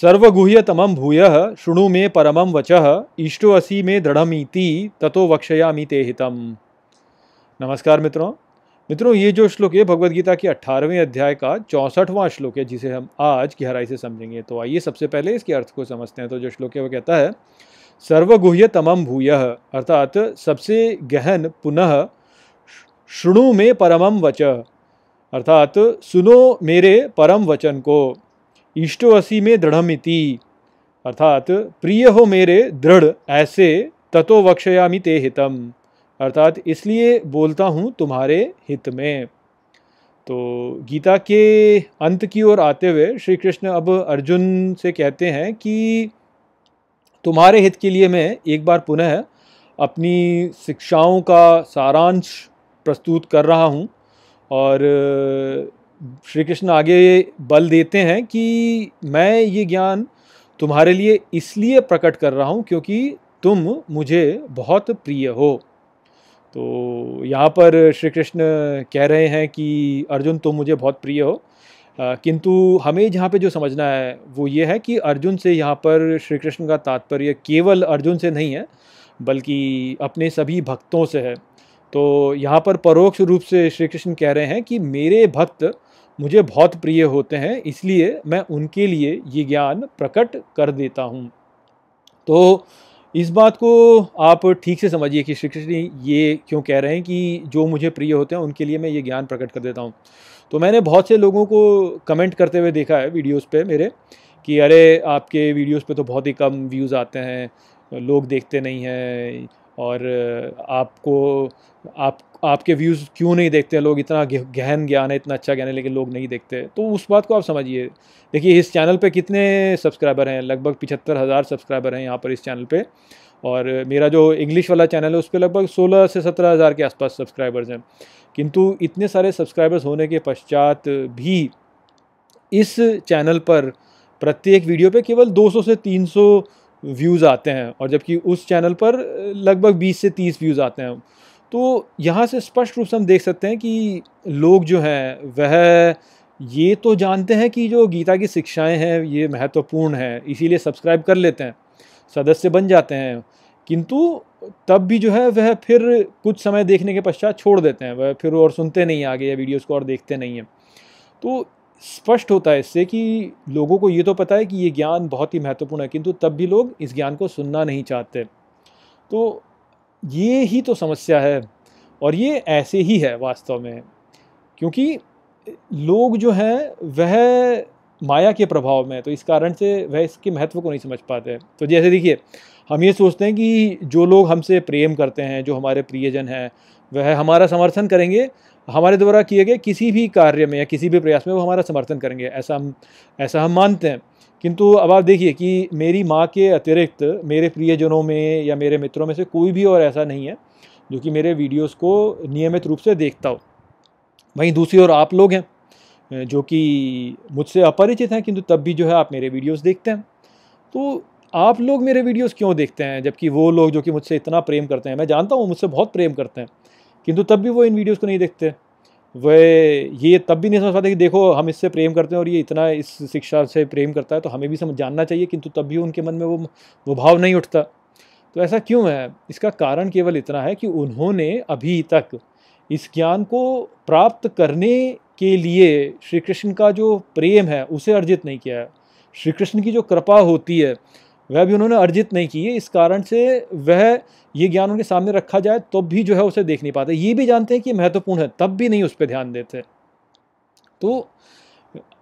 सर्वगुह्य तमम भूय शुणु मे परम वचः इष्टो असी मे दृढ़मीति ततो वक्षयामी ते हितम नमस्कार मित्रों मित्रों ये जो श्लोक है भगवदगीता के अठारहवें अध्याय का चौंसठवां श्लोक है जिसे हम आज गहराई से समझेंगे तो आइए सबसे पहले इसके अर्थ को समझते हैं तो जो श्लोक है वो कहता है सर्वगुह्य तम भूय अर्थात सबसे गहन पुनः शुणु मे परम वच अर्थात सुनो मेरे परम वचन को इष्टो असी में दृढ़मिति अर्थात प्रिय हो मेरे दृढ़ ऐसे ततो वक्षयामि ते हितम अर्थात इसलिए बोलता हूँ तुम्हारे हित में तो गीता के अंत की ओर आते हुए श्री कृष्ण अब अर्जुन से कहते हैं कि तुम्हारे हित के लिए मैं एक बार पुनः अपनी शिक्षाओं का सारांश प्रस्तुत कर रहा हूँ और श्री कृष्ण आगे बल देते हैं कि मैं ये ज्ञान तुम्हारे लिए इसलिए प्रकट कर रहा हूँ क्योंकि तुम मुझे बहुत प्रिय हो तो यहाँ पर श्री कृष्ण कह रहे हैं कि अर्जुन तुम मुझे बहुत प्रिय हो किंतु हमें यहाँ पे जो समझना है वो ये है कि अर्जुन से यहाँ पर श्री कृष्ण का तात्पर्य केवल अर्जुन से नहीं है बल्कि अपने सभी भक्तों से है तो यहाँ पर परोक्ष रूप से श्री कृष्ण कह रहे हैं कि मेरे भक्त मुझे बहुत प्रिय होते हैं इसलिए मैं उनके लिए ये ज्ञान प्रकट कर देता हूँ तो इस बात को आप ठीक से समझिए कि श्री कृष्ण ये क्यों कह रहे हैं कि जो मुझे प्रिय होते हैं उनके लिए मैं ये ज्ञान प्रकट कर देता हूँ तो मैंने बहुत से लोगों को कमेंट करते हुए देखा है वीडियोस पे मेरे कि अरे आपके वीडियोस पे तो बहुत ही कम व्यूज़ आते हैं लोग देखते नहीं हैं और आपको आप आपके व्यूज़ क्यों नहीं देखते हैं लोग इतना गहन ज्ञान है इतना अच्छा ज्ञान है लेकिन लोग नहीं देखते तो उस बात को आप समझिए देखिए इस चैनल पे कितने सब्सक्राइबर हैं लगभग पिछहत्तर हज़ार सब्सक्राइबर हैं यहाँ पर इस चैनल पे और मेरा जो इंग्लिश वाला चैनल है उस पर लगभग सोलह से सत्रह हज़ार के आसपास सब्सक्राइबर्स हैं किंतु इतने सारे सब्सक्राइबर्स होने के पश्चात भी इस चैनल पर प्रत्येक वीडियो पे केवल 200 से 300 व्यूज़ आते हैं और जबकि उस चैनल पर लगभग 20 से 30 व्यूज़ आते हैं तो यहाँ से स्पष्ट रूप से हम देख सकते हैं कि लोग जो हैं वह ये तो जानते हैं कि जो गीता की शिक्षाएं हैं ये महत्वपूर्ण हैं इसीलिए सब्सक्राइब कर लेते हैं सदस्य बन जाते हैं किंतु तब भी जो है वह फिर कुछ समय देखने के पश्चात छोड़ देते हैं वह फिर और सुनते नहीं आगे या वीडियोस को और देखते नहीं हैं तो स्पष्ट होता है इससे कि लोगों को ये तो पता है कि ये ज्ञान बहुत ही महत्वपूर्ण है किंतु तब भी लोग इस ज्ञान को सुनना नहीं चाहते तो ये ही तो समस्या है और ये ऐसे ही है वास्तव में क्योंकि लोग जो हैं वह माया के प्रभाव में तो इस कारण से वह इसके महत्व को नहीं समझ पाते तो जैसे देखिए हम ये सोचते हैं कि जो लोग हमसे प्रेम करते हैं जो हमारे प्रियजन हैं वह हमारा समर्थन करेंगे हमारे द्वारा किए गए किसी भी कार्य में या किसी भी प्रयास में वो हमारा समर्थन करेंगे ऐसा हम ऐसा हम मानते हैं किंतु अब आप देखिए कि मेरी माँ के अतिरिक्त मेरे प्रियजनों में या मेरे मित्रों में से कोई भी और ऐसा नहीं है जो कि मेरे वीडियोस को नियमित रूप से देखता हो वहीं दूसरी ओर आप लोग हैं जो कि मुझसे अपरिचित हैं किंतु तब भी जो है आप मेरे वीडियोस देखते हैं तो आप लोग मेरे वीडियोस क्यों देखते हैं जबकि वो लोग जो कि मुझसे इतना प्रेम करते हैं मैं जानता हूँ मुझसे बहुत प्रेम करते हैं किंतु तब भी वो इन वीडियोज़ को नहीं देखते वह ये तब भी नहीं समझ पाते कि देखो हम इससे प्रेम करते हैं और ये इतना इस शिक्षा से प्रेम करता है तो हमें भी समझ जानना चाहिए किंतु तब भी उनके मन में वो वो भाव नहीं उठता तो ऐसा क्यों है इसका कारण केवल इतना है कि उन्होंने अभी तक इस ज्ञान को प्राप्त करने के लिए श्री कृष्ण का जो प्रेम है उसे अर्जित नहीं किया है श्री कृष्ण की जो कृपा होती है वह भी उन्होंने अर्जित नहीं किए इस कारण से वह ये ज्ञान उनके सामने रखा जाए तो भी जो है उसे देख नहीं पाते ये भी जानते हैं कि महत्वपूर्ण है तब भी नहीं उस पर ध्यान देते तो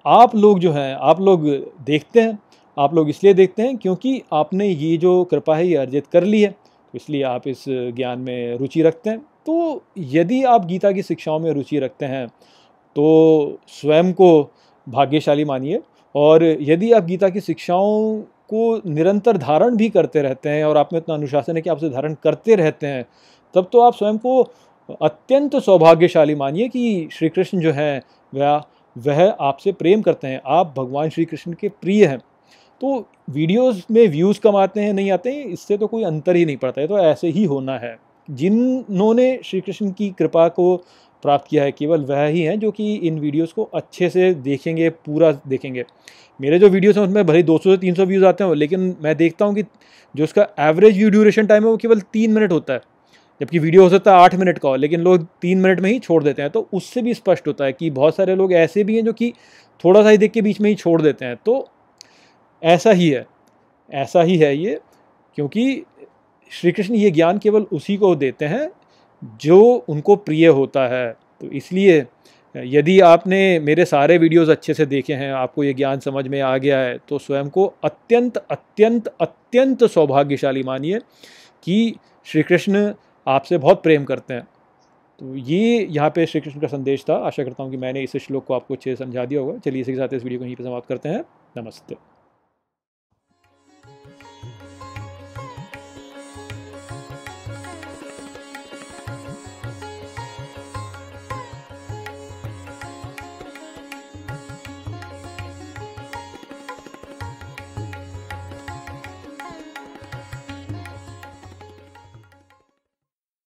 आप लोग जो हैं आप लोग देखते हैं आप लोग इसलिए देखते हैं क्योंकि आपने ये जो कृपा है ये अर्जित कर ली है तो इसलिए आप इस ज्ञान में रुचि रखते हैं तो यदि आप गीता की शिक्षाओं में रुचि रखते हैं तो स्वयं को भाग्यशाली मानिए और यदि आप गीता की शिक्षाओं को निरंतर धारण भी करते रहते हैं और आप में इतना अनुशासन है कि आप उसे धारण करते रहते हैं तब तो आप स्वयं को अत्यंत सौभाग्यशाली मानिए कि श्री कृष्ण जो हैं वह वह आपसे प्रेम करते हैं आप भगवान श्री कृष्ण के प्रिय हैं तो वीडियोस में व्यूज़ कमाते हैं नहीं आते हैं इससे तो कोई अंतर ही नहीं पड़ता है तो ऐसे ही होना है जिन्होंने श्री कृष्ण की कृपा को प्राप्त किया है केवल वह ही हैं जो कि इन वीडियोस को अच्छे से देखेंगे पूरा देखेंगे मेरे जो वीडियोस हैं उसमें भले 200 से 300 व्यूज़ आते हैं लेकिन मैं देखता हूँ कि जो उसका एवरेज व्यू ड्यूरेशन टाइम है वो केवल तीन मिनट होता है जबकि वीडियो हो सकता है आठ मिनट का हो लेकिन लोग तीन मिनट में ही छोड़ देते हैं तो उससे भी स्पष्ट होता है कि बहुत सारे लोग ऐसे भी हैं जो कि थोड़ा सा ही देख के बीच में ही छोड़ देते हैं तो ऐसा ही है ऐसा ही है ये क्योंकि श्री कृष्ण ये ज्ञान केवल उसी को देते हैं जो उनको प्रिय होता है तो इसलिए यदि आपने मेरे सारे वीडियोस अच्छे से देखे हैं आपको ये ज्ञान समझ में आ गया है तो स्वयं को अत्यंत अत्यंत अत्यंत सौभाग्यशाली मानिए कि श्री कृष्ण आपसे बहुत प्रेम करते हैं तो ये यहाँ पे श्री कृष्ण का संदेश था आशा करता हूँ कि मैंने इस श्लोक को आपको अच्छे से समझा दिया होगा चलिए इसी के साथ इस वीडियो को यहीं पर समाप्त करते हैं नमस्ते